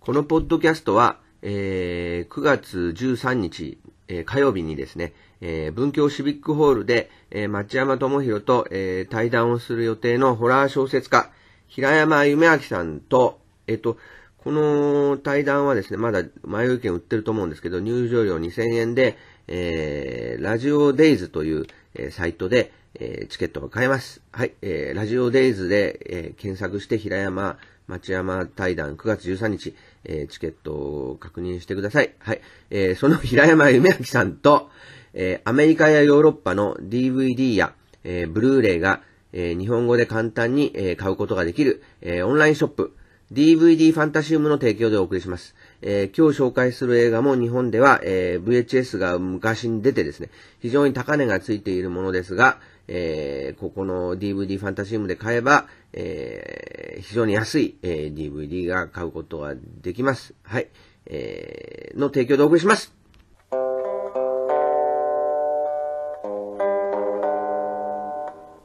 このポッドキャストは、えー、9月13日、えー、火曜日にですね、えー、文京シビックホールで、えー、町山智博と、えー、対談をする予定のホラー小説家、平山夢明さんと、えっ、と、この対談はですね、まだ前い券売ってると思うんですけど、入場料2000円で、えー、ラジオデイズという、えー、サイトで、えー、チケットが買えます。はい、えー、ラジオデイズで、えー、検索して平山、町山対談9月13日、えー、チケットを確認してください。はい。えー、その平山夢明さんと、えー、アメリカやヨーロッパの DVD や、えー、ブルーレイが、えー、日本語で簡単に、えー、買うことができる、えー、オンラインショップ、DVD ファンタシウムの提供でお送りします。えー、今日紹介する映画も日本では、えー、VHS が昔に出てですね、非常に高値がついているものですが、えー、ここの DVD ファンタシウムで買えば、えー、非常に安い、えー、DVD が買うことができます。はい。えー、の提供でお送りします。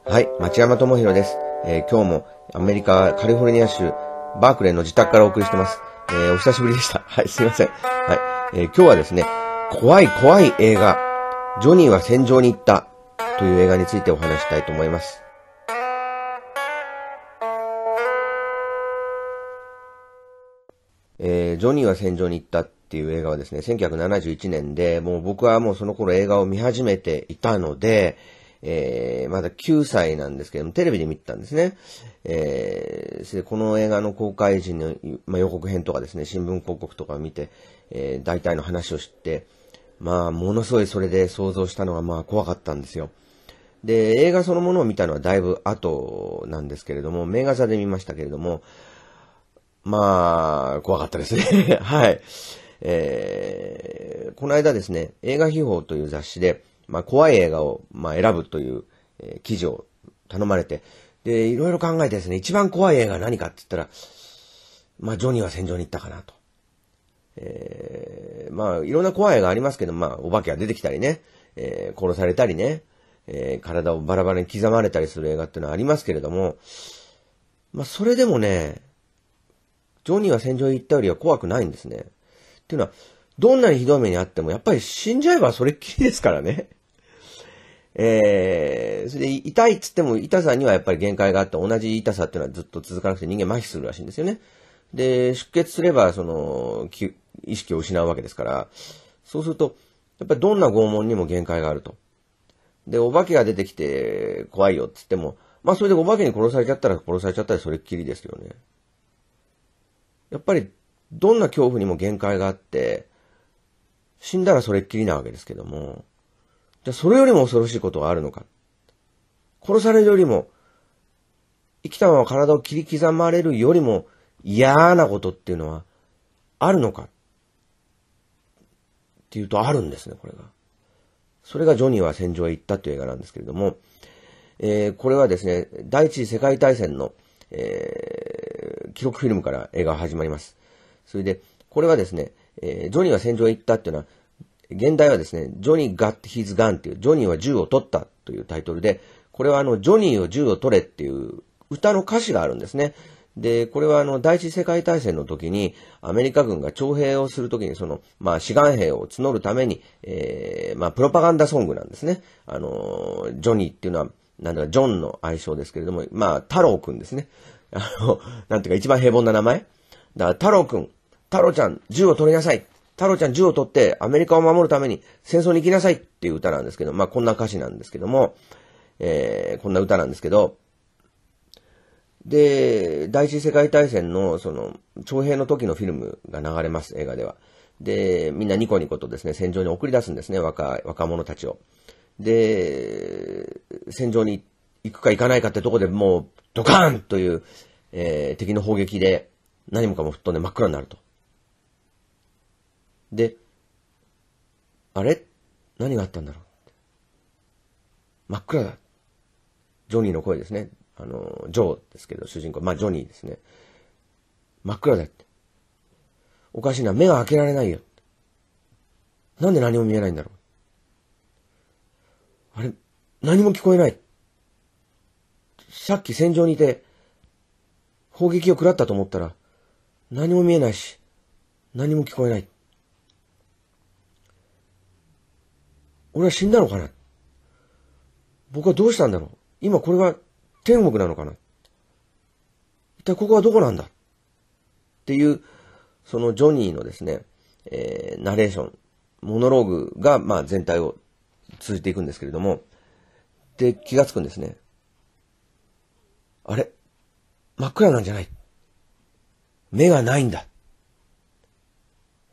はい、町山智博です。えー、今日もアメリカ、カリフォルニア州、バークレーの自宅からお送りしてます。えー、お久しぶりでした。はい、すいません。はい。えー、今日はですね、怖い怖い映画、ジョニーは戦場に行ったという映画についてお話したいと思います。えー、ジョニーは戦場に行ったっていう映画はですね、1971年で、もう僕はもうその頃映画を見始めていたので、えー、まだ9歳なんですけども、テレビで見てたんですね。えー、この映画の公開時の、まあ、予告編とかですね、新聞広告とかを見て、えー、大体の話を知って、まあ、ものすごいそれで想像したのが、まあ、怖かったんですよ。で、映画そのものを見たのはだいぶ後なんですけれども、名画座で見ましたけれども、まあ、怖かったですね。はい。えー、この間ですね、映画秘宝という雑誌で、まあ、怖い映画を、まあ、選ぶという、えー、記事を頼まれて、で、いろいろ考えてですね、一番怖い映画何かって言ったら、まあ、ジョニーは戦場に行ったかなと。えー、まあ、いろんな怖い映画ありますけど、まあ、お化けが出てきたりね、えー、殺されたりね、えー、体をバラバラに刻まれたりする映画っていうのはありますけれども、まあ、それでもね、ジョニーは戦場に行ったよりは怖くないんですね。っていうのは、どんなにひどい目にあっても、やっぱり死んじゃえばそれっきりですからね。えー、それで痛いっつっても痛さにはやっぱり限界があって、同じ痛さっていうのはずっと続かなくて人間麻痺するらしいんですよね。で、出血すれば、その、意識を失うわけですから、そうすると、やっぱりどんな拷問にも限界があると。で、お化けが出てきて怖いよっつっても、まあそれでお化けに殺されちゃったら殺されちゃったらそれっきりですよね。やっぱりどんな恐怖にも限界があって、死んだらそれっきりなわけですけども、じゃあそれよりも恐ろしいことはあるのか。殺されるよりも、生きたまま体を切り刻まれるよりも嫌なことっていうのはあるのか。っていうとあるんですね、これが。それがジョニーは戦場へ行ったという映画なんですけれども、えー、これはですね、第一次世界大戦のえー、記録フィルムから映画が始まります。それで、これはですね、えー、ジョニーは戦場へ行ったっていうのは、現代はですね、ジョニー・ガッィ・ヒズ・ガンっていう、ジョニーは銃を取ったというタイトルで、これはあの、ジョニーを銃を取れっていう歌の歌詞があるんですね。で、これはあの、第一次世界大戦の時に、アメリカ軍が徴兵をする時に、その、まあ、志願兵を募るために、えー、まあ、プロパガンダソングなんですね。あの、ジョニーっていうのは、なんだろ、ジョンの愛称ですけれども、まあ、太郎くんですね。あの、なんていうか一番平凡な名前。だから、太郎くん、太郎ちゃん、銃を取りなさい。太郎ちゃん銃を取ってアメリカを守るために戦争に行きなさいっていう歌なんですけど、まあこんな歌詞なんですけども、えー、こんな歌なんですけど、で、第一次世界大戦のその、徴兵の時のフィルムが流れます、映画では。で、みんなニコニコとですね、戦場に送り出すんですね、若、若者たちを。で、戦場に行くか行かないかってとこでもう、ドカーンという、えー、敵の砲撃で、何もかも吹っ飛んで真っ暗になると。で、あれ何があったんだろう真っ暗だ。ジョニーの声ですね。あの、ジョーですけど、主人公。まあ、ジョニーですね。真っ暗だって。おかしいな。目が開けられないよ。なんで何も見えないんだろう。あれ、何も聞こえない。さっき戦場にいて、砲撃を食らったと思ったら、何も見えないし、何も聞こえない。俺は死んだのかな僕はどうしたんだろう今これは天国なのかな一体ここはどこなんだっていう、そのジョニーのですね、えー、ナレーション、モノローグが、まあ、全体を続いていくんですけれども、で、気がつくんですね。あれ真っ暗なんじゃない目がないんだ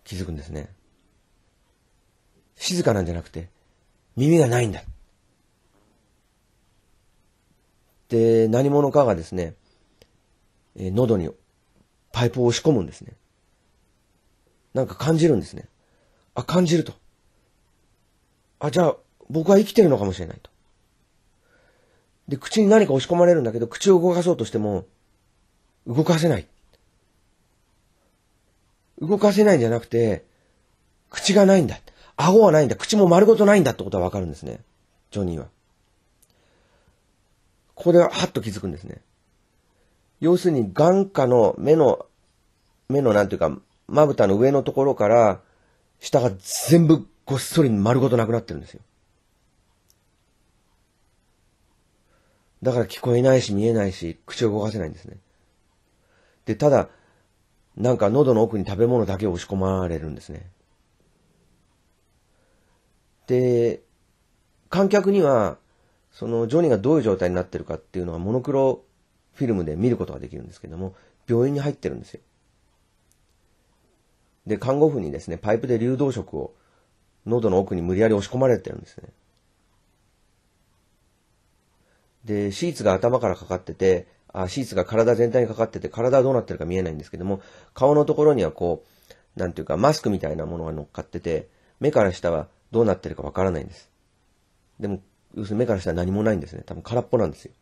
気づくんですね。静かなんじゃなくて、耳がないんだ。で、何者かがですね、え喉にパイプを押し込むんですね。なんか感じるんですね。あ、感じると。あ、じゃあ、僕は生きてるのかもしれないと。で、口に何か押し込まれるんだけど、口を動かそうとしても、動かせない。動かせないんじゃなくて、口がないんだ。顎はないんだ。口も丸ごとないんだってことはわかるんですね。ジョニーは。ここでは、はっと気づくんですね。要するに、眼下の目の、目のなんていうか、まぶたの上のところから、下が全部ごっそり丸ごとなくなってるんですよ。だから聞こえないし見えないし、口を動かせないんですね。で、ただ、なんか喉の奥に食べ物だけを押し込まれるんですね。で、観客には、そのジョニーがどういう状態になってるかっていうのはモノクロフィルムで見ることができるんですけども、病院に入ってるんですよ。で、看護婦にですね、パイプで流動食を喉の奥に無理やり押し込まれてるんですね。で、シーツが頭からかかってて、あシーツが体全体にかかってて、体はどうなってるか見えないんですけども、顔のところにはこう、なんていうか、マスクみたいなものが乗っかってて、目から下はどうなってるかわからないんです。でも、要するに目から下は何もないんですね。多分空っぽなんですよ。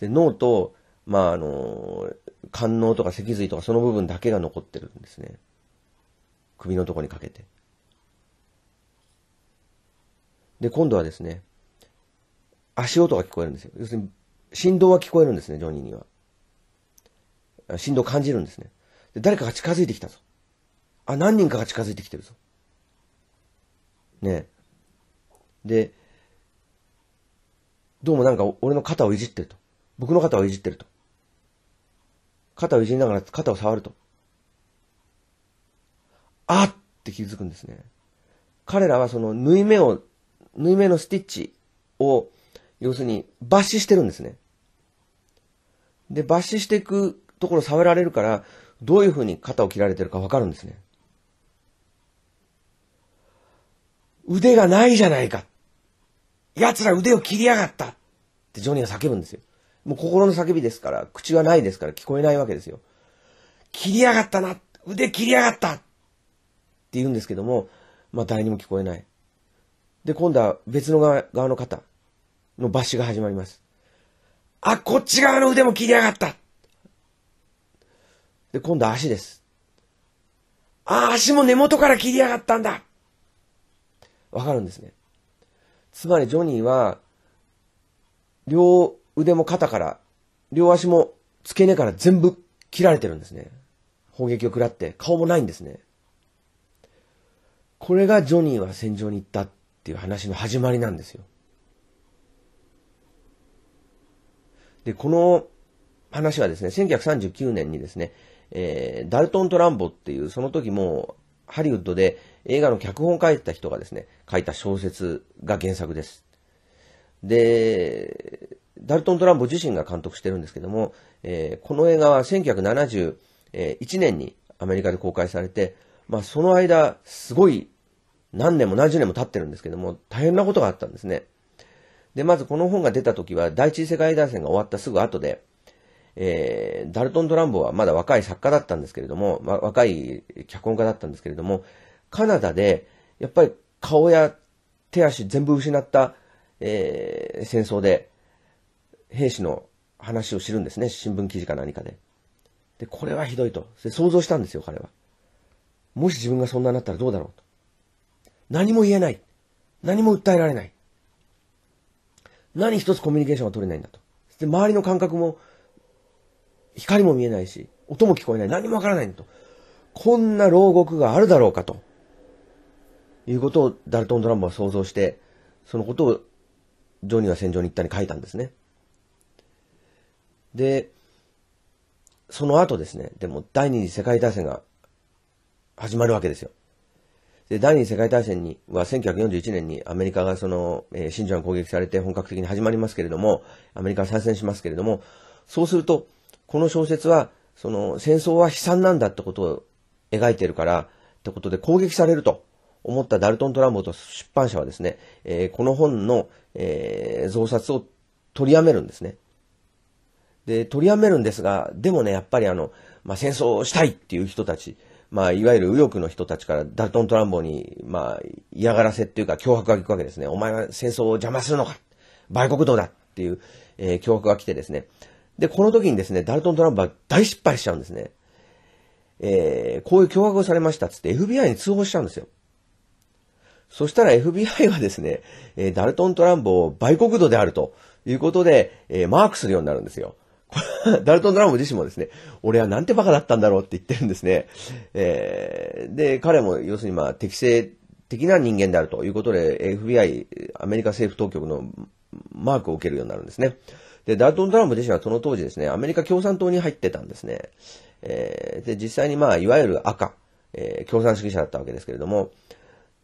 で脳と、まあ、あの、肝脳とか脊髄とかその部分だけが残ってるんですね。首のとこにかけて。で、今度はですね、足音が聞こえるんですよ。要するに、振動は聞こえるんですね、ジョニーには。振動感じるんですね。で、誰かが近づいてきたぞ。あ、何人かが近づいてきてるぞ。ねで、どうもなんか俺の肩をいじってると。僕の肩をいじってると。肩をいじりながら肩を触ると。あって気づくんですね。彼らはその縫い目を縫い目のスティッチを、要するに、抜歯してるんですね。で、抜歯していくところ触られるから、どういうふうに肩を切られてるかわかるんですね。腕がないじゃないか。奴ら腕を切りやがったってジョニーが叫ぶんですよ。もう心の叫びですから、口はないですから聞こえないわけですよ。切りやがったな腕切りやがったって言うんですけども、まあ誰にも聞こえない。で、今度は別の側側の方の抜歯が始まります。あ、こっち側の腕も切りやがったで、今度は足です。あ、足も根元から切りやがったんだわかるんですね。つまりジョニーは、両腕も肩から、両足も付け根から全部切られてるんですね。砲撃を食らって、顔もないんですね。これがジョニーは戦場に行ったっていう話の始まりなんですよ。で、この話はですね、1939年にですね、えー、ダルトン・トランボっていう、その時もハリウッドで映画の脚本を書いてた人がですね、書いた小説が原作です。で、ダルトン・トランボ自身が監督してるんですけども、えー、この映画は1971年にアメリカで公開されて、まあ、その間、すごい何年も何十年も経ってるんですけども、大変なことがあったんですね。で、まずこの本が出た時は、第一次世界大戦が終わったすぐ後で、えー、ダルトン・ドランボはまだ若い作家だったんですけれども、ま、若い脚本家だったんですけれども、カナダで、やっぱり顔や手足全部失った、えー、戦争で、兵士の話を知るんですね。新聞記事か何かで。で、これはひどいと。想像したんですよ、彼は。もし自分がそんなになったらどうだろうと。何も言えない。何も訴えられない。何一つコミュニケーションが取れないんだと。で、周りの感覚も、光も見えないし、音も聞こえない。何もわからないんだと。こんな牢獄があるだろうかと。いうことをダルトン・トランボは想像して、そのことをジョニーは戦場に行ったに書いたんですね。で、その後ですね、でも第二次世界大戦が始まるわけですよ。で、第二次世界大戦には1941年にアメリカがその、えー、真珠湾攻撃されて本格的に始まりますけれども、アメリカは参戦しますけれども、そうすると、この小説は、その戦争は悲惨なんだってことを描いてるから、ってことで攻撃されると思ったダルトン・トランボと出版社はですね、えー、この本の、えー、増刷を取りやめるんですね。で、取りやめるんですが、でもね、やっぱりあの、まあ、戦争をしたいっていう人たち、まあ、いわゆる右翼の人たちからダルトン・トランボに、まあ、嫌がらせっていうか脅迫が聞くわけですね。お前は戦争を邪魔するのか売国道だっていう、えー、脅迫が来てですね。で、この時にですね、ダルトン・トランボは大失敗しちゃうんですね。えー、こういう脅迫をされましたっつって FBI に通報しちゃうんですよ。そしたら FBI はですね、えー、ダルトン・トランボを売国道であるということで、えー、マークするようになるんですよ。ダルトン・ドラム自身もですね、俺はなんてバカだったんだろうって言ってるんですね。えー、で、彼も要するにまあ適正的な人間であるということで、FBI、アメリカ政府当局のマークを受けるようになるんですね。で、ダルトン・トラム自身はその当時ですね、アメリカ共産党に入ってたんですね。えー、で、実際にまあ、いわゆる赤、えー、共産主義者だったわけですけれども、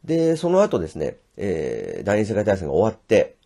で、その後ですね、えー、第二次世界大戦が終わって、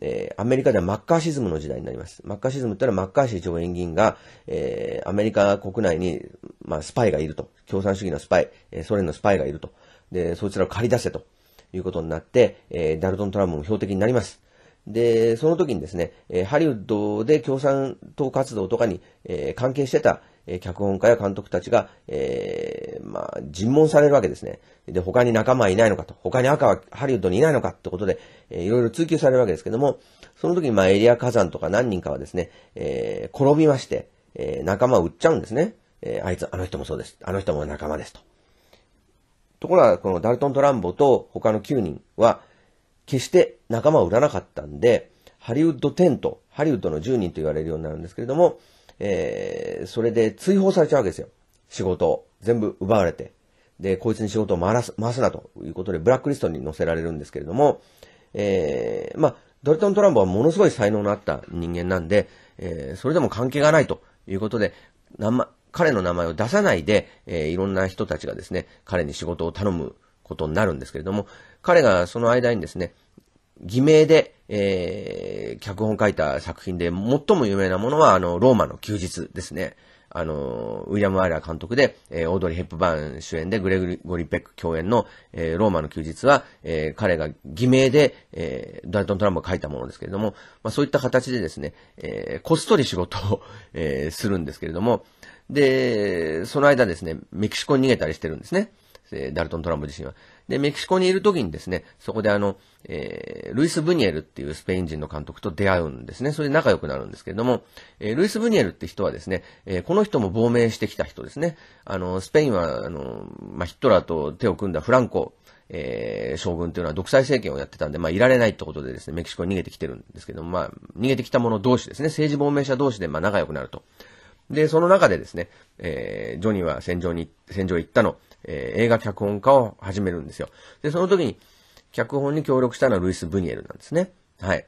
えー、アメリカではマッカーシズムの時代になります。マッカーシズムってのはマッカーシー上院議員が、えー、アメリカ国内に、まあ、スパイがいると。共産主義のスパイ、えー、ソ連のスパイがいると。で、そいつらを借り出せということになって、えー、ダルトン・トランプも標的になります。で、その時にですね、えー、ハリウッドで共産党活動とかに、えー、関係してた、え脚本家や監督たちが、えー、まあ、尋問されるわけですね。で、他に仲間はいないのかと、他に赤はハリウッドにいないのかってことで、えー、いろいろ追求されるわけですけども、その時に、まあ、エリア火山とか何人かはですね、えー、転びまして、えー、仲間を売っちゃうんですね。えー、あいつ、あの人もそうです。あの人も仲間ですと。ところが、このダルトン・トランボと他の9人は、決して仲間を売らなかったんで、ハリウッド10と、ハリウッドの10人と言われるようになるんですけれども、えー、それで追放されちゃうわけですよ。仕事を全部奪われて。で、こいつに仕事を回す、回すなということで、ブラックリストに載せられるんですけれども、えー、まあ、ドルトン・トランボはものすごい才能のあった人間なんで、えー、それでも関係がないということで、ま、彼の名前を出さないで、えー、いろんな人たちがですね、彼に仕事を頼むことになるんですけれども、彼がその間にですね、偽名で、えー、脚本を書いた作品で、最も有名なものは、あの、ローマの休日ですね。あの、ウィリアム・ワイラー監督で、えー、オードリー・ヘップバーン主演で、グレグゴリ・ペック共演の、えー、ローマの休日は、えー、彼が偽名で、えー、ダルトン・トランプが書いたものですけれども、まあそういった形でですね、えー、こっそり仕事を、えー、するんですけれども、で、その間ですね、メキシコに逃げたりしてるんですね。えダルトン・トランプ自身は。で、メキシコにいる時にですね、そこであの、えー、ルイス・ブニエルっていうスペイン人の監督と出会うんですね。それで仲良くなるんですけれども、えー、ルイス・ブニエルって人はですね、えー、この人も亡命してきた人ですね。あの、スペインは、あの、まあ、ヒットラーと手を組んだフランコ、えー、将軍というのは独裁政権をやってたんで、まあ、いられないってことでですね、メキシコに逃げてきてるんですけども、まあ、逃げてきた者同士ですね、政治亡命者同士で、まあ、仲良くなると。で、その中でですね、えー、ジョニーは戦場に、戦場へ行ったの。えー、映画脚本家を始めるんですよ。で、その時に、脚本に協力したのはルイス・ブニエルなんですね。はい。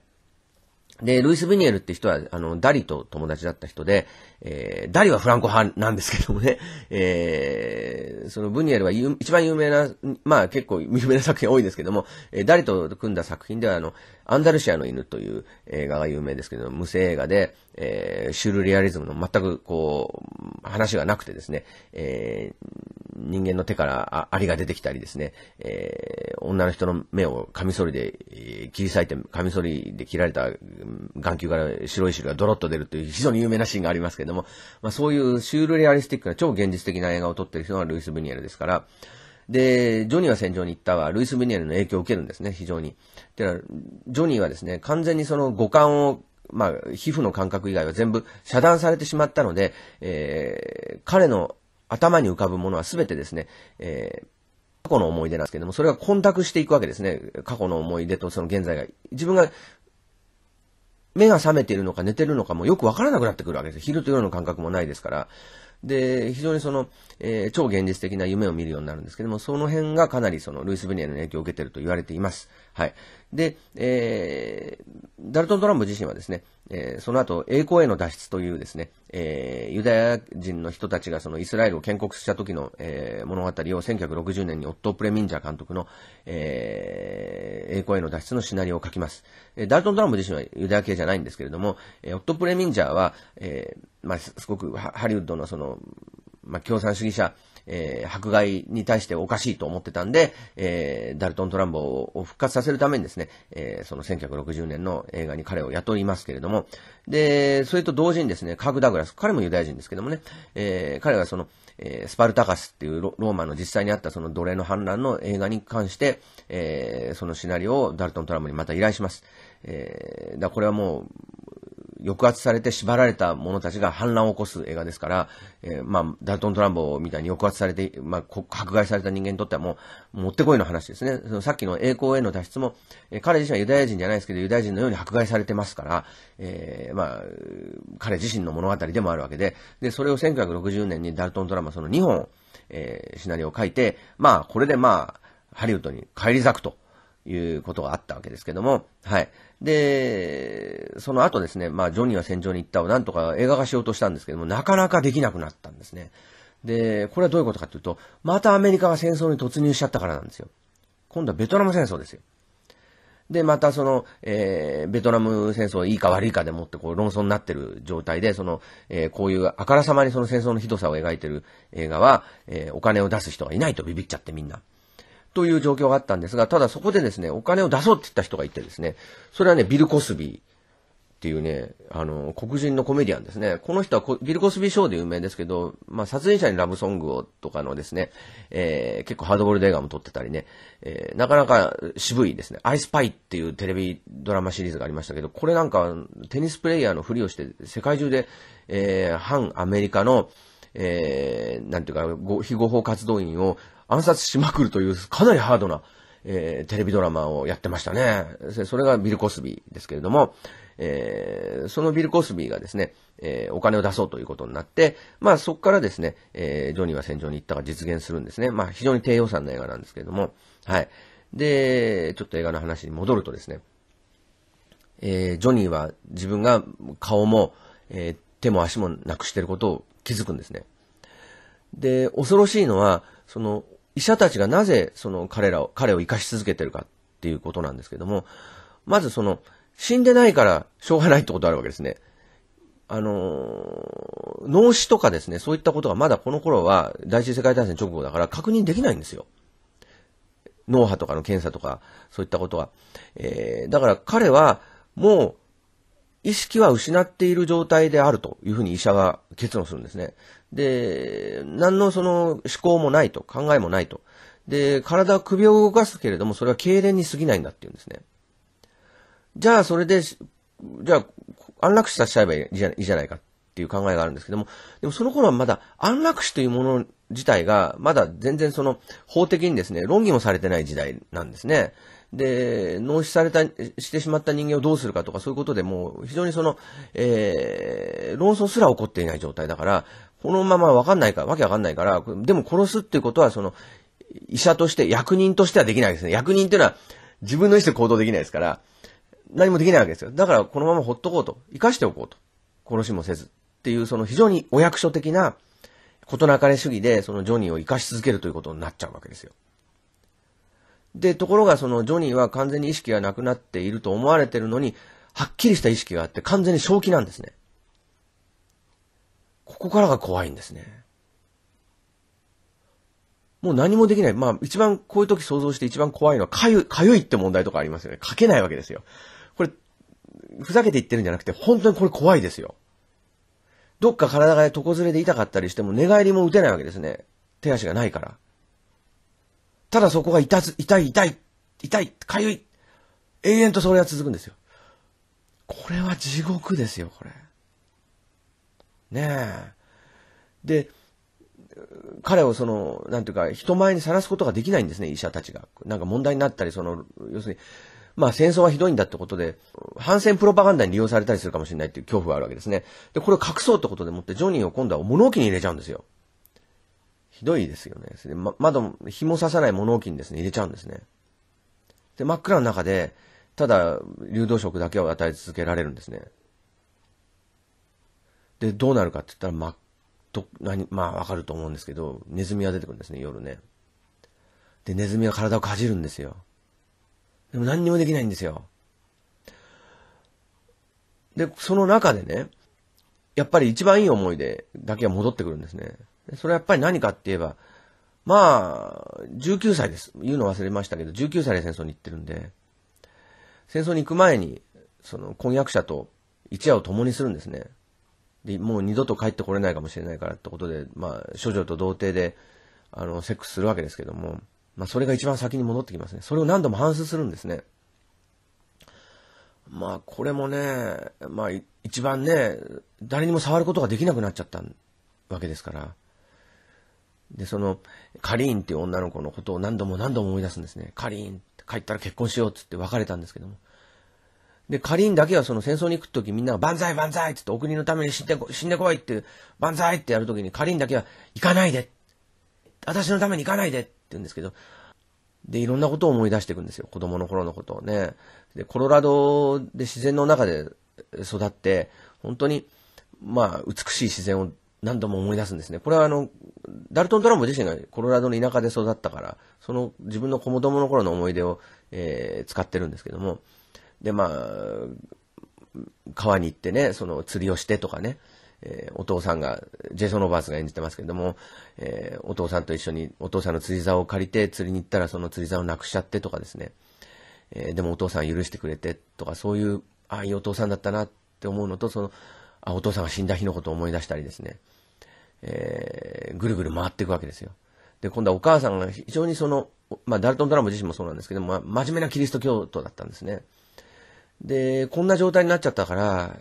で、ルイス・ブニエルって人は、あの、ダリと友達だった人で、えー、ダリはフランコ派なんですけどもね、えー、そのブニエルは一番有名な、まあ結構有名な作品多いですけども、えー、ダリと組んだ作品では、あの、アンダルシアの犬という映画が有名ですけども、無声映画で、えー、シュールリアリズムの全くこう、話がなくてですね、えー、人間の手からアリが出てきたりですね、えー、女の人の目をカミソリで、え切り裂いて、カミソリで切られた眼球から白い汁がドロッと出るという非常に有名なシーンがありますけれども、まあそういうシュールレアリスティックな超現実的な映画を撮っている人がルイス・ブニエルですから、で、ジョニーは戦場に行ったは、ルイス・ブニエルの影響を受けるんですね、非常に。てのは、ジョニーはですね、完全にその五感を、まあ、皮膚の感覚以外は全部遮断されてしまったので、えー、彼の頭に浮かぶものは全てですね、えー、過去の思い出なんですけども、それが混濁していくわけですね。過去の思い出とその現在が。自分が目が覚めているのか寝てるのかもよくわからなくなってくるわけです。昼と夜の感覚もないですから。で、非常にその、えー、超現実的な夢を見るようになるんですけども、その辺がかなりその、ルイス・ベニエの影響を受けていると言われています。はい。で、えー、ダルトン・トランボ自身はですね、えー、その後、栄光への脱出というですね、えー、ユダヤ人の人たちがそのイスラエルを建国した時の、えー、物語を1960年にオットー・プレミンジャー監督の、えー、栄光への脱出のシナリオを書きます。えー、ダルトン・ドラム自身はユダヤ系じゃないんですけれども、えー、オットー・プレミンジャーは、えー、まあ、すごくハリウッドのその、まあ、共産主義者、えー、迫害に対しておかしいと思ってたんで、えー、ダルトン・トランボを復活させるためにですね、えー、その1960年の映画に彼を雇いますけれども、で、それと同時にですね、カーク・ダグラス、彼もユダヤ人ですけどもね、えー、彼がその、えー、スパルタカスっていうローマの実際にあったその奴隷の反乱の映画に関して、えー、そのシナリオをダルトン・トランボにまた依頼します。えー、だこれはもう、抑圧されて縛られた者たちが反乱を起こす映画ですから、えー、まあ、ダルトン・トランボみたいに抑圧されて、まあ、迫害された人間にとってはもう、もってこいの話ですね。そのさっきの栄光への脱出も、えー、彼自身はユダヤ人じゃないですけど、ユダヤ人のように迫害されてますから、えー、まあ、彼自身の物語でもあるわけで、で、それを1960年にダルトン・トランボその2本、えシナリオを書いて、まあ、これでまあ、ハリウッドに返り咲くと。いうことがあったわけですけども、はい。で、その後ですね、まあ、ジョニーは戦場に行ったをなんとか映画化しようとしたんですけども、なかなかできなくなったんですね。で、これはどういうことかというと、またアメリカが戦争に突入しちゃったからなんですよ。今度はベトナム戦争ですよ。で、またその、えー、ベトナム戦争いいか悪いかでもってこう論争になってる状態で、その、えー、こういうあからさまにその戦争のひどさを描いてる映画は、えー、お金を出す人がいないとビビっちゃってみんな。という状況があったんですが、ただそこでですね、お金を出そうって言った人がいてですね、それはね、ビル・コスビーっていうね、あの、黒人のコメディアンですね。この人はビル・コスビー賞で有名ですけど、まあ、殺人者にラブソングをとかのですね、えー、結構ハードボールド映画も撮ってたりね、えー、なかなか渋いですね。アイスパイっていうテレビドラマシリーズがありましたけど、これなんかテニスプレイヤーのふりをして世界中で、えー、反アメリカの、えー、なんていうか、ご非合法活動員を暗殺しまくるという、かなりハードな、えー、テレビドラマをやってましたね。それがビル・コスビーですけれども、えー、そのビル・コスビーがですね、えー、お金を出そうということになって、まあそこからですね、えー、ジョニーは戦場に行ったが実現するんですね。まあ非常に低予算の映画なんですけれども、はい。で、ちょっと映画の話に戻るとですね、えー、ジョニーは自分が顔も、えー、手も足もなくしてることを気づくんですね。で、恐ろしいのは、その、医者たちがなぜ、その、彼らを、彼を生かし続けてるかっていうことなんですけども、まずその、死んでないからしょうがないってことあるわけですね。あの、脳死とかですね、そういったことがまだこの頃は第一次世界大戦直後だから確認できないんですよ。脳波とかの検査とか、そういったことは。えー、だから彼はもう意識は失っている状態であるというふうに医者が結論するんですね。で、何のその思考もないと、考えもないと。で、体は首を動かすけれども、それは痙攣に過ぎないんだっていうんですね。じゃあ、それで、じゃあ、安楽死させちゃえばいいじゃないかっていう考えがあるんですけども、でもその頃はまだ安楽死というもの自体が、まだ全然その法的にですね、論議もされてない時代なんですね。で、脳死された、してしまった人間をどうするかとかそういうことでもう非常にその、えー、論争すら起こっていない状態だから、このままわかんないから、わけわかんないから、でも殺すっていうことはその、医者として、役人としてはできないですね。役人っていうのは自分の意思で行動できないですから、何もできないわけですよ。だからこのままほっとこうと、生かしておこうと。殺しもせず。っていうその非常にお役所的な、ことなかれ主義で、そのジョニーを生かし続けるということになっちゃうわけですよ。で、ところがそのジョニーは完全に意識がなくなっていると思われてるのに、はっきりした意識があって完全に正気なんですね。ここからが怖いんですね。もう何もできない。まあ一番こういう時想像して一番怖いのはかゆ、かゆいって問題とかありますよね。書けないわけですよ。これ、ふざけて言ってるんじゃなくて本当にこれ怖いですよ。どっか体が床ずれで痛かったりしても寝返りも打てないわけですね。手足がないから。ただそこが痛ず、痛い、痛い、痛い、かゆい。永遠とそれが続くんですよ。これは地獄ですよ、これ。ねえ。で、彼をその、なんていうか、人前にさらすことができないんですね、医者たちが。なんか問題になったり、その、要するに、まあ戦争はひどいんだってことで、反戦プロパガンダに利用されたりするかもしれないっていう恐怖があるわけですね。で、これを隠そうってことでもって、ジョニーを今度は物置に入れちゃうんですよ。ひどいですよね。それま、窓、紐もささない物置にですね、入れちゃうんですね。で、真っ暗の中で、ただ、流動食だけを与え続けられるんですね。で、どうなるかって言ったら、ま、と、何、まあ、わかると思うんですけど、ネズミが出てくるんですね、夜ね。で、ネズミが体をかじるんですよ。でも何にもできないんですよ。で、その中でね、やっぱり一番いい思い出だけは戻ってくるんですね。それはやっぱり何かって言えば、まあ、19歳です。言うの忘れましたけど、19歳で戦争に行ってるんで、戦争に行く前に、その婚約者と一夜を共にするんですね。で、もう二度と帰ってこれないかもしれないからってことで、まあ、処女と童貞で、あの、セックスするわけですけども、まあ、それが一番先に戻ってきますね。それを何度も反芻するんですね。まあ、これもね、まあ、一番ね、誰にも触ることができなくなっちゃったわけですから、で、その、カリーンっていう女の子のことを何度も何度も思い出すんですね。カリーン、帰ったら結婚しようっつって別れたんですけども。で、カリーンだけはその戦争に行くときみんなが万歳万歳っつってお国のために死んでこ、死んでこいって万歳ってやるときにカリーンだけは行かないで私のために行かないでって言うんですけど、で、いろんなことを思い出していくんですよ。子供の頃のことをね。で、コロラドで自然の中で育って、本当に、まあ、美しい自然を何度も思い出すんですね。これはあの、ダルトン・トラン自身がコロラドの田舎で育ったから、その自分の子供の頃の思い出を、えー、使ってるんですけども、で、まあ、川に行ってね、その釣りをしてとかね、えー、お父さんが、ジェイソン・オーバーツが演じてますけども、えー、お父さんと一緒に、お父さんの釣り竿を借りて釣りに行ったらその釣り竿をなくしちゃってとかですね、えー、でもお父さん許してくれてとか、そういう、ああ、いいお父さんだったなって思うのと、その、あ、お父さんが死んだ日のことを思い出したりですね、えー、ぐるぐる回っていくわけですよ。で、今度はお母さんが非常にその、まあ、ダルトン・ドラム自身もそうなんですけど、まあ、真面目なキリスト教徒だったんですね。で、こんな状態になっちゃったから、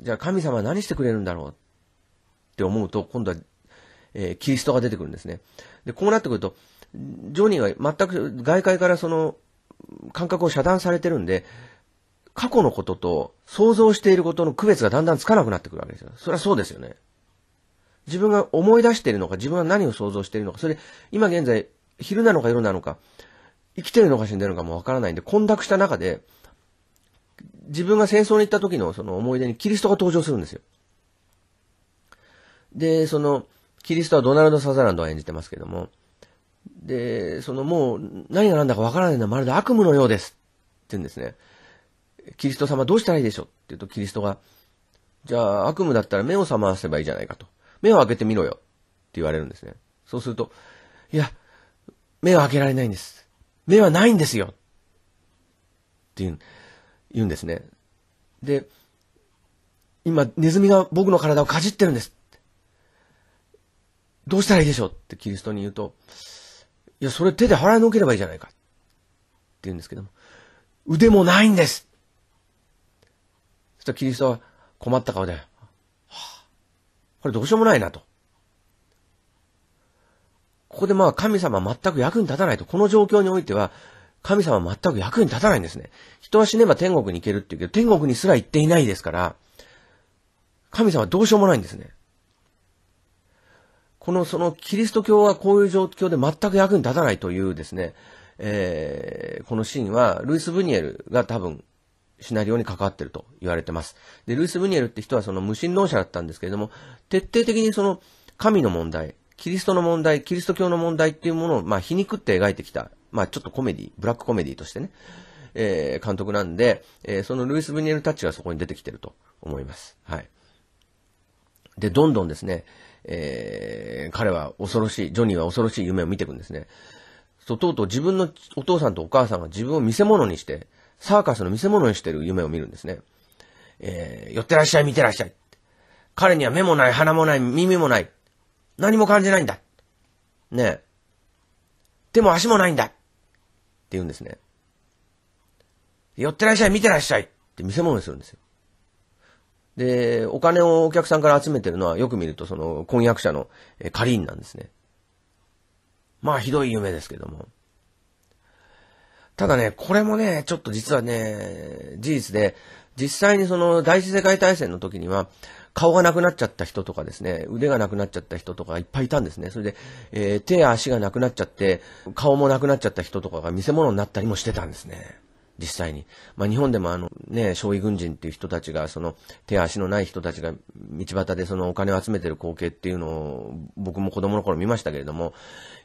じゃあ神様は何してくれるんだろうって思うと、今度は、えー、キリストが出てくるんですね。で、こうなってくると、ジョニーは全く外界からその、感覚を遮断されてるんで、過去のことと想像していることの区別がだんだんつかなくなってくるわけですよ。それはそうですよね。自分が思い出しているのか、自分は何を想像しているのか、それ、今現在、昼なのか夜なのか、生きてるのか死んでるのかもわからないんで、混濁した中で、自分が戦争に行った時のその思い出にキリストが登場するんですよ。で、その、キリストはドナルド・サザランドは演じてますけども、で、そのもう何が何だかわからないのはまるで悪夢のようですって言うんですね。キリスト様どうしたらいいでしょうって言うとキリストが、じゃあ悪夢だったら目を覚ませばいいじゃないかと。目を開けてみろよって言われるんですね。そうすると、いや、目は開けられないんです。目はないんですよって言う言うんですね。で、今、ネズミが僕の体をかじってるんです。どうしたらいいでしょうってキリストに言うと、いや、それ手で払いのければいいじゃないか。って言うんですけども、腕もないんですそしたらキリストは困った顔で、はあ、これどうしようもないなと。ここでまあ神様全く役に立たないと。この状況においては、神様全く役に立たないんですね。人は死ねば天国に行けるって言うけど、天国にすら行っていないですから、神様どうしようもないんですね。この、その、キリスト教はこういう状況で全く役に立たないというですね、えー、このシーンは、ルイス・ブニエルが多分、シナリオに関わってると言われてます。で、ルイス・ブニエルって人はその無神論者だったんですけれども、徹底的にその神の問題、キリストの問題、キリスト教の問題っていうものを、まあ、皮肉って描いてきた、まあ、ちょっとコメディ、ブラックコメディとしてね、えー、監督なんで、えー、そのルイス・ブニエルたちがそこに出てきてると思います。はい。で、どんどんですね、えー、彼は恐ろしい、ジョニーは恐ろしい夢を見ていくんですね。そう、とうとう自分のお父さんとお母さんが自分を見せ物にして、サーカスの見せ物にしてる夢を見るんですね。えー、寄ってらっしゃい、見てらっしゃい。彼には目もない、鼻もない、耳もない。何も感じないんだ。ねえ。手も足もないんだ。って言うんですね。寄ってらっしゃい、見てらっしゃい。って見せ物にするんですよ。で、お金をお客さんから集めてるのはよく見るとその婚約者のカリーンなんですね。まあひどい夢ですけども。ただね、これもね、ちょっと実はね、事実で、実際にその第一次世界大戦の時には、顔がなくなっちゃった人とかですね、腕がなくなっちゃった人とかいっぱいいたんですね。それで、えー、手や足がなくなっちゃって、顔もなくなっちゃった人とかが見せ物になったりもしてたんですね。実際に。まあ、日本でもあの、ね、将棋軍人っていう人たちが、その、手足のない人たちが、道端でそのお金を集めてる光景っていうのを、僕も子供の頃見ましたけれども、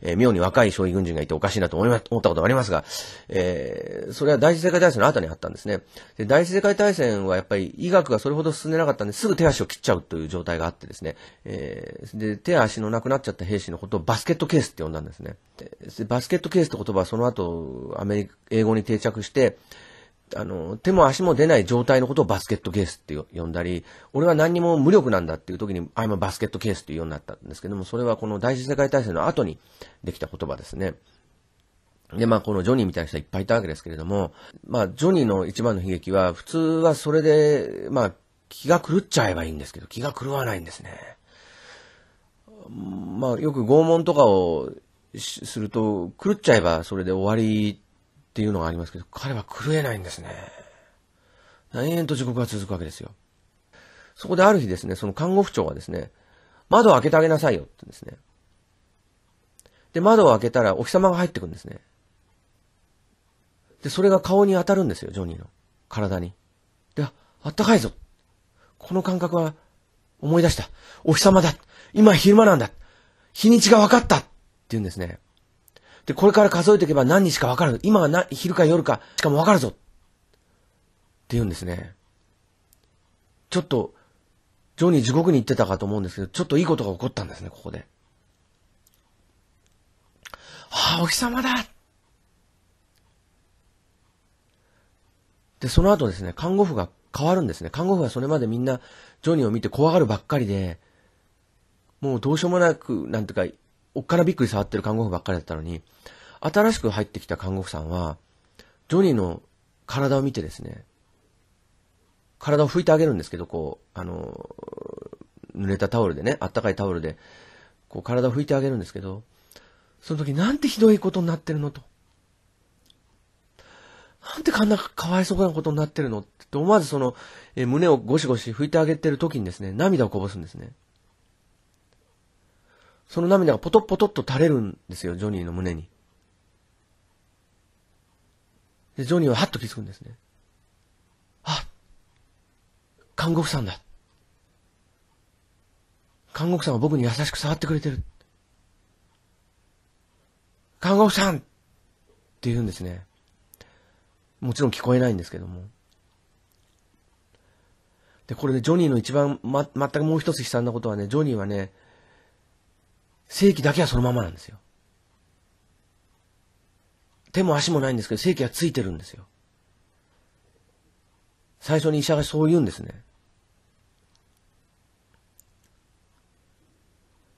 えー、妙に若い将棋軍人がいておかしいなと思いま、思ったことがありますが、えー、それは第一次世界大戦の後にあったんですね。で、第一次世界大戦はやっぱり医学がそれほど進んでなかったんで、すぐ手足を切っちゃうという状態があってですね、えー、で、手足のなくなっちゃった兵士のことをバスケットケースって呼んだんですね。でバスケットケースって言葉はその後、アメリカ、英語に定着して、あの、手も足も出ない状態のことをバスケットケースって呼んだり、俺は何にも無力なんだっていう時に、あ、今バスケットケースっていうようになったんですけども、それはこの第一次世界大戦の後にできた言葉ですね。で、まあ、このジョニーみたいな人はいっぱいいたわけですけれども、まあ、ジョニーの一番の悲劇は、普通はそれで、まあ、気が狂っちゃえばいいんですけど、気が狂わないんですね。まあ、よく拷問とかをすると、狂っちゃえばそれで終わりっていうのがありますけど、彼は狂えないんですね。延々と地獄が続くわけですよ。そこである日ですね、その看護婦長はですね、窓を開けてあげなさいよってんですね。で、窓を開けたらお日様が入ってくるんですね。で、それが顔に当たるんですよ、ジョニーの。体に。で、あったかいぞ。この感覚は思い出した。お日様だ。今昼間なんだ。日にちが分かったって言うんですね。で、これから数えていけば何日かわかる。今はな、昼か夜か、しかもわかるぞ。って言うんですね。ちょっと、ジョニー地獄に行ってたかと思うんですけど、ちょっといいことが起こったんですね、ここで。ああ、お日様だで、その後ですね、看護婦が変わるんですね。看護婦はそれまでみんな、ジョニーを見て怖がるばっかりで、もうどうしようもなく、なんていうか、おっからびっくり触ってる看護婦ばっかりだったのに、新しく入ってきた看護婦さんは、ジョニーの体を見てですね、体を拭いてあげるんですけど、こう、あの、濡れたタオルでね、あったかいタオルで、こう体を拭いてあげるんですけど、その時なんてひどいことになってるのと。なんてかんなかわいそうなことになってるのって思わずその、え胸をゴシゴシ拭いてあげてる時にですね、涙をこぼすんですね。その涙がポトッポトッと垂れるんですよ、ジョニーの胸に。で、ジョニーはハッと気づくんですね。あ看護婦さんだ。看護婦さんは僕に優しく触ってくれてる。看護婦さんって言うんですね。もちろん聞こえないんですけども。で、これでジョニーの一番、ま、全くもう一つ悲惨なことはね、ジョニーはね、正規だけはそのままなんですよ。手も足もないんですけど、正規はついてるんですよ。最初に医者がそう言うんですね。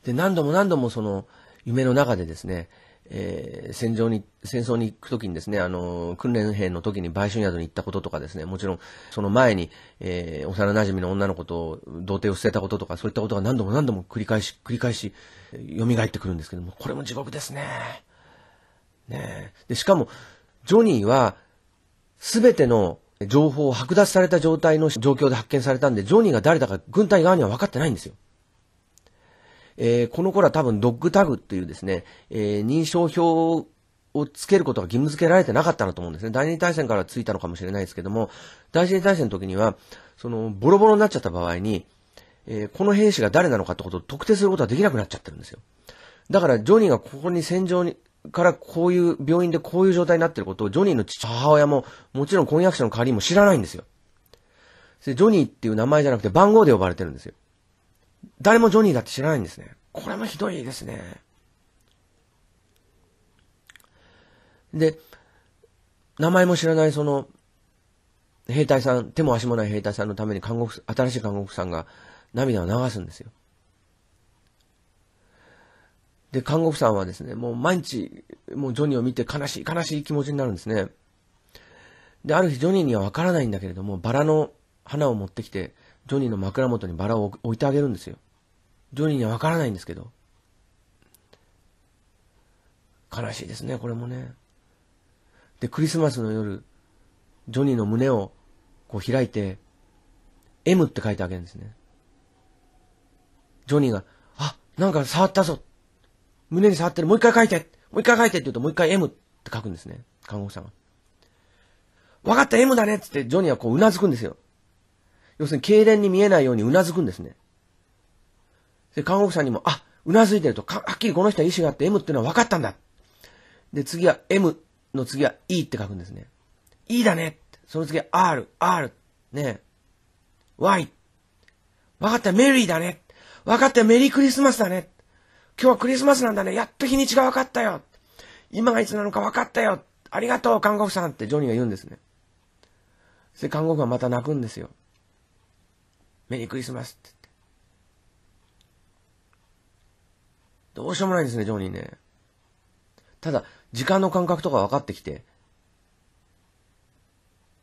で、何度も何度もその、夢の中でですね、えー、戦場に、戦争に行くときにですね、あのー、訓練兵の時に売春宿に行ったこととかですね、もちろん、その前に、えー、幼馴染の女の子と童貞を捨てたこととか、そういったことが何度も何度も繰り返し、繰り返し、蘇ってくるんですけども、これも地獄ですね。ねで、しかも、ジョニーは、すべての情報を剥奪された状態の状況で発見されたんで、ジョニーが誰だか軍隊側には分かってないんですよ。えー、この頃は多分ドッグタグっていうですね、えー、認証表をつけることが義務付けられてなかったなと思うんですね。第二次大戦からついたのかもしれないですけども、第二次大戦の時には、その、ボロボロになっちゃった場合に、えー、この兵士が誰なのかってことを特定することはできなくなっちゃってるんですよ。だから、ジョニーがここに戦場に、からこういう、病院でこういう状態になってることを、ジョニーの父母親も、もちろん婚約者の代わりも知らないんですよ。で、ジョニーっていう名前じゃなくて番号で呼ばれてるんですよ。誰もジョニーだって知らないんですね。これもひどいですね。で、名前も知らないその、兵隊さん、手も足もない兵隊さんのために看護婦、新しい看護婦さんが涙を流すんですよ。で、看護婦さんはですね、もう毎日、もうジョニーを見て悲しい、悲しい気持ちになるんですね。で、ある日ジョニーにはわからないんだけれども、バラの花を持ってきて、ジョニーの枕元にバラを置いてあげるんですよ。ジョニーにはわからないんですけど。悲しいですね、これもね。で、クリスマスの夜、ジョニーの胸をこう開いて、M って書いてあげるんですね。ジョニーが、あ、なんか触ったぞ胸に触ってるもう一回書いてもう一回書いてって言うともう一回 M って書くんですね。看護師さんが。わかった M だねっつってジョニーはこううなずくんですよ。要するに痙攣に見えないようにうなずくんですね。で、看護婦さんにも、あ、うなずいてると、はっきりこの人は意思があって M ってのは分かったんだ。で、次は M の次は E って書くんですね。E だねその次は R、R、ね Y。分かった、メリーだね。分かった、メリークリスマスだね。今日はクリスマスなんだね。やっと日にちが分かったよ。今がいつなのか分かったよ。ありがとう、看護婦さんってジョニーが言うんですね。で、看護婦はまた泣くんですよ。メリークリスマスってってどうしようもないですね、ジョニーね。ただ、時間の感覚とか分かってきて、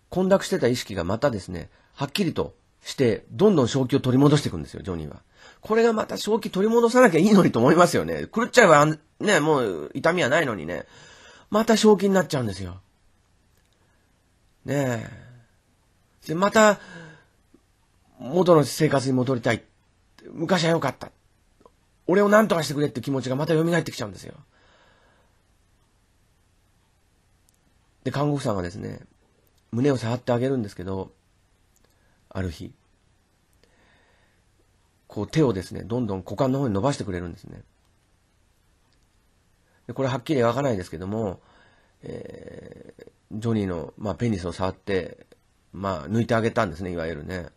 混濁してた意識がまたですね、はっきりとして、どんどん正気を取り戻していくんですよ、ジョニーは。これがまた正気取り戻さなきゃいいのにと思いますよね。狂っちゃえば、ね、もう痛みはないのにね。また正気になっちゃうんですよ。ねえ。で、また、元の生活に戻りたい。昔は良かった。俺を何とかしてくれって気持ちがまた蘇ってきちゃうんですよ。で、看護婦さんがですね、胸を触ってあげるんですけど、ある日、こう手をですね、どんどん股間の方に伸ばしてくれるんですね。でこれはっきりわかないですけども、えー、ジョニーの、まあ、ペニスを触って、まあ、抜いてあげたんですね、いわゆるね。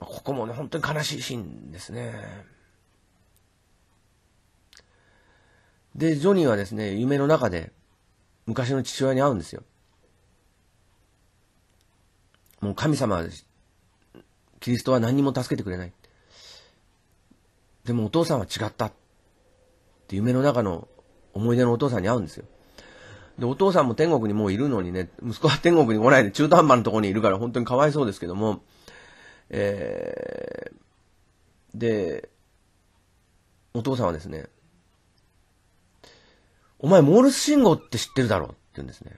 ここもね、本当に悲しいシーンですね。で、ジョニーはですね、夢の中で昔の父親に会うんですよ。もう神様キリストは何にも助けてくれない。でもお父さんは違った。って夢の中の思い出のお父さんに会うんですよ。で、お父さんも天国にもういるのにね、息子は天国に来ないで中途半端なところにいるから本当にかわいそうですけども、えー、で、お父さんはですね、お前モールス信号って知ってるだろって言うんですね。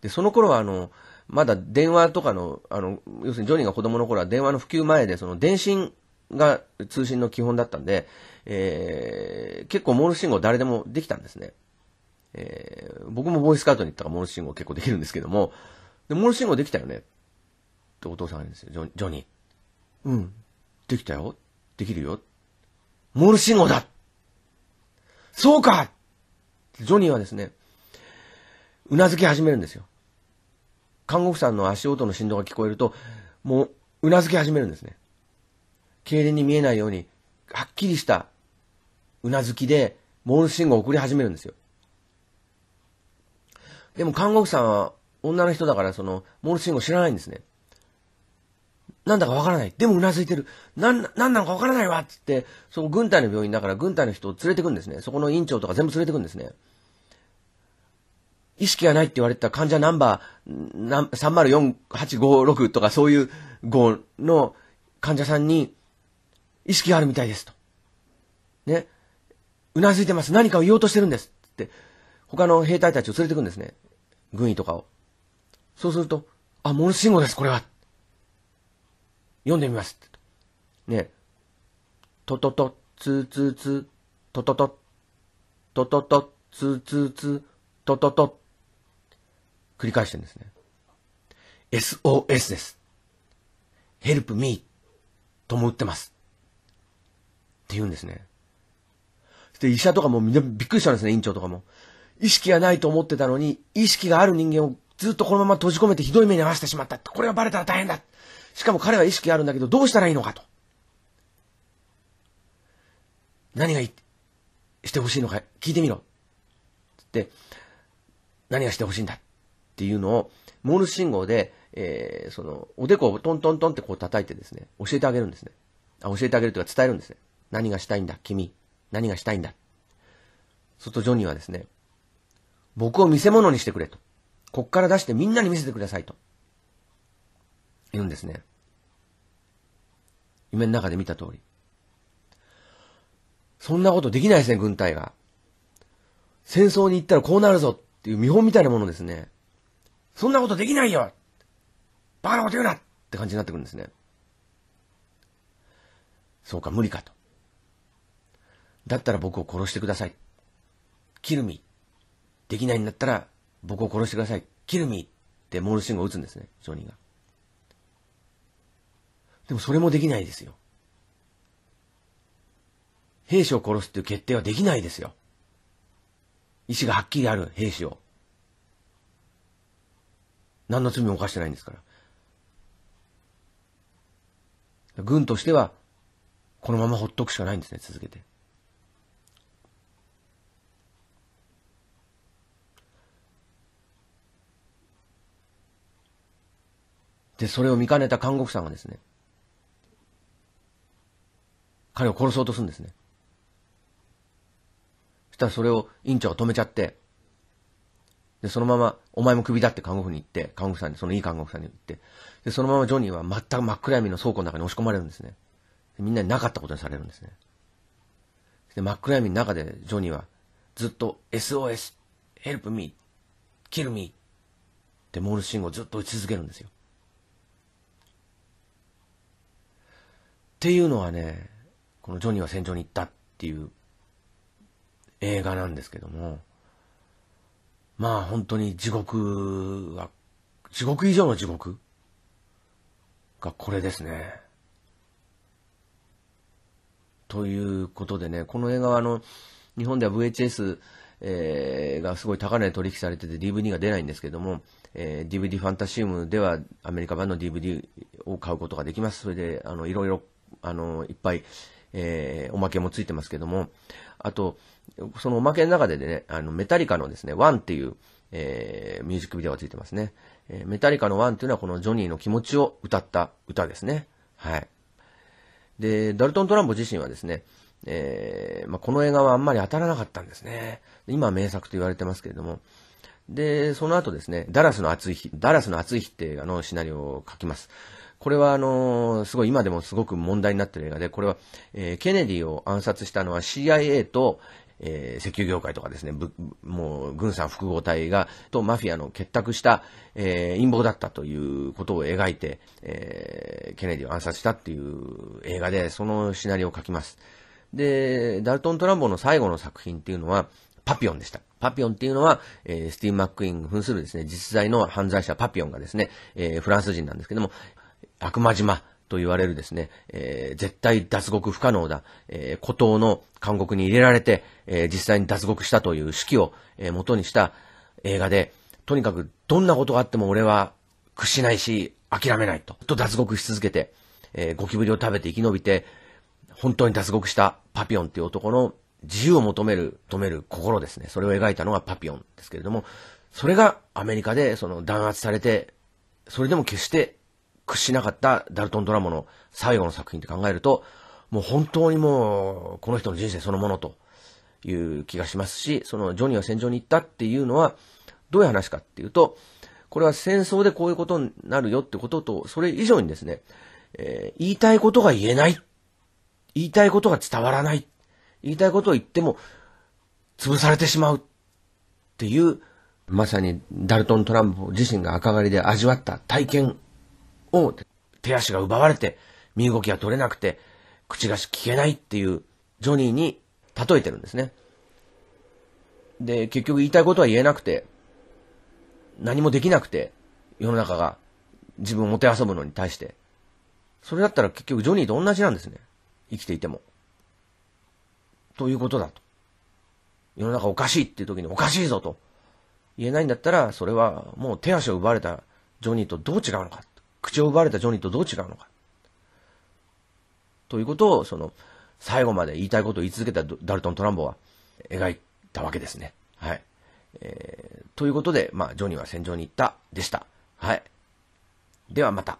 で、その頃はあの、まだ電話とかの、あの、要するにジョニーが子供の頃は電話の普及前で、その電信が通信の基本だったんで、えー、結構モールス信号誰でもできたんですね。えー、僕もボーイスカートに行ったらモールス信号結構できるんですけども、で、モールス信号できたよね。ってお父さんがんですよ。ジョジョニー。うん。できたよ。できるよ。モール信号だそうかジョニーはですね、うなずき始めるんですよ。看護婦さんの足音の振動が聞こえると、もう、うなずき始めるんですね。痙攣に見えないように、はっきりした、うなずきで、モール信号を送り始めるんですよ。でも看護婦さんは女の人だから、その、モール信号知らないんですね。なんだかわからない。でもうなずいてる。なん、なんなのかわからないわっつって、そこ軍隊の病院だから軍隊の人を連れてくんですね。そこの院長とか全部連れてくんですね。意識がないって言われてた患者ナンバー304856とかそういう号の患者さんに意識があるみたいですと。ね。うなずいてます。何かを言おうとしてるんですって、他の兵隊たちを連れてくんですね。軍医とかを。そうすると、あ、モルス信号です、これは。読んでみますって。ね。ととと、つーつーつー、ととと、ととと、つーつーつー、ととと、繰り返してるんですね。SOS です。help me とも打ってます。って言うんですね。で、医者とかもみんなびっくりしたんですね、院長とかも。意識がないと思ってたのに、意識がある人間をずっとこのまま閉じ込めてひどい目に遭わせてしまった。これはバレたら大変だ。しかも彼は意識あるんだけど、どうしたらいいのかと。何がいしてほしいのか聞いてみろ。つって、何がしてほしいんだっていうのを、モールス信号で、えー、その、おでこをトントントンってこう叩いてですね、教えてあげるんですね。あ、教えてあげるというか伝えるんですね。何がしたいんだ、君。何がしたいんだ。するとジョニーはですね、僕を見せ物にしてくれと。こっから出してみんなに見せてくださいと。言うんですね。夢の中で見た通り。そんなことできないですね、軍隊が。戦争に行ったらこうなるぞっていう見本みたいなものですね。そんなことできないよバカなこと言うなって感じになってくるんですね。そうか、無理かと。だったら僕を殺してください。キルミ。できないんだったら僕を殺してください。キルミってモール信号を打つんですね、証人が。でもそれもできないですよ。兵士を殺すっていう決定はできないですよ。意思がはっきりある兵士を。何の罪も犯してないんですから。軍としては、このままほっとくしかないんですね、続けて。で、それを見かねた看護婦さんがですね、彼を殺そうとするんですね。そしたらそれを院長が止めちゃって、で、そのまま、お前も首だって看護婦に言って、看護婦さんに、そのいい看護婦さんに言って、で、そのままジョニーは全く真っ暗闇の倉庫の中に押し込まれるんですね。みんなになかったことにされるんですね。で、真っ暗闇の中でジョニーは、ずっと SOS、help me, kill me ってモールス信号をずっと打ち続けるんですよ。っていうのはね、このジョニーは戦場に行ったっていう映画なんですけども、まあ本当に地獄は、地獄以上の地獄がこれですね。ということでね、この映画はあの、日本では VHS、えー、がすごい高値で取引されてて DVD が出ないんですけども、えー、DVD ファンタシウムではアメリカ版の DVD を買うことができます。それで、あの、いろいろ、あの、いっぱいえー、おまけもついてますけども、あと、そのおまけの中でね、あの、メタリカのですね、ワンっていう、えー、ミュージックビデオがついてますね。えー、メタリカのワンっていうのはこのジョニーの気持ちを歌った歌ですね。はい。で、ダルトン・トランボ自身はですね、えー、まあ、この映画はあんまり当たらなかったんですね。今は名作と言われてますけれども。で、その後ですね、ダラスの暑い日、ダラスの暑い日っていうあのシナリオを書きます。これはあの、すごい今でもすごく問題になってる映画で、これは、えー、ケネディを暗殺したのは CIA と、えー、石油業界とかですね、もう軍産複合体が、とマフィアの結託した、えー、陰謀だったということを描いて、えー、ケネディを暗殺したっていう映画で、そのシナリオを書きます。で、ダルトン・トランボの最後の作品っていうのは、パピオンでした。パピオンっていうのは、えー、スティーマックイン扮するですね、実在の犯罪者パピオンがですね、えー、フランス人なんですけども、悪魔島と言われるですね、えー、絶対脱獄不可能だ、えー、孤島の監獄に入れられて、えー、実際に脱獄したという式を、えー、元にした映画で、とにかくどんなことがあっても俺は屈しないし、諦めないと。と脱獄し続けて、えー、ゴキブリを食べて生き延びて、本当に脱獄したパピオンっていう男の自由を求める、止める心ですね。それを描いたのがパピオンですけれども、それがアメリカでその弾圧されて、それでも決して屈しなかったダルトン・ドラモの最後の作品って考えると、もう本当にもう、この人の人生そのものという気がしますし、そのジョニーは戦場に行ったっていうのは、どういう話かっていうと、これは戦争でこういうことになるよってことと、それ以上にですね、えー、言いたいことが言えない。言いたいことが伝わらない。言いたいことを言っても、潰されてしまうっていう、まさにダルトン・トランプ自身が赤狩りで味わった体験を手足が奪われて、身動きが取れなくて、口が聞けないっていうジョニーに例えてるんですね。で、結局言いたいことは言えなくて、何もできなくて、世の中が自分をもてあそぶのに対して。それだったら結局ジョニーと同じなんですね。生きていても。ということだと。世の中おかしいっていう時におかしいぞと言えないんだったら、それはもう手足を奪われたジョニーとどう違うのか。口を奪われたジョニーとどう違うのか。ということを、その、最後まで言いたいことを言い続けたダルトン・トランボは描いたわけですね。はい。えー、ということで、まあ、ジョニーは戦場に行った、でした。はい。ではまた。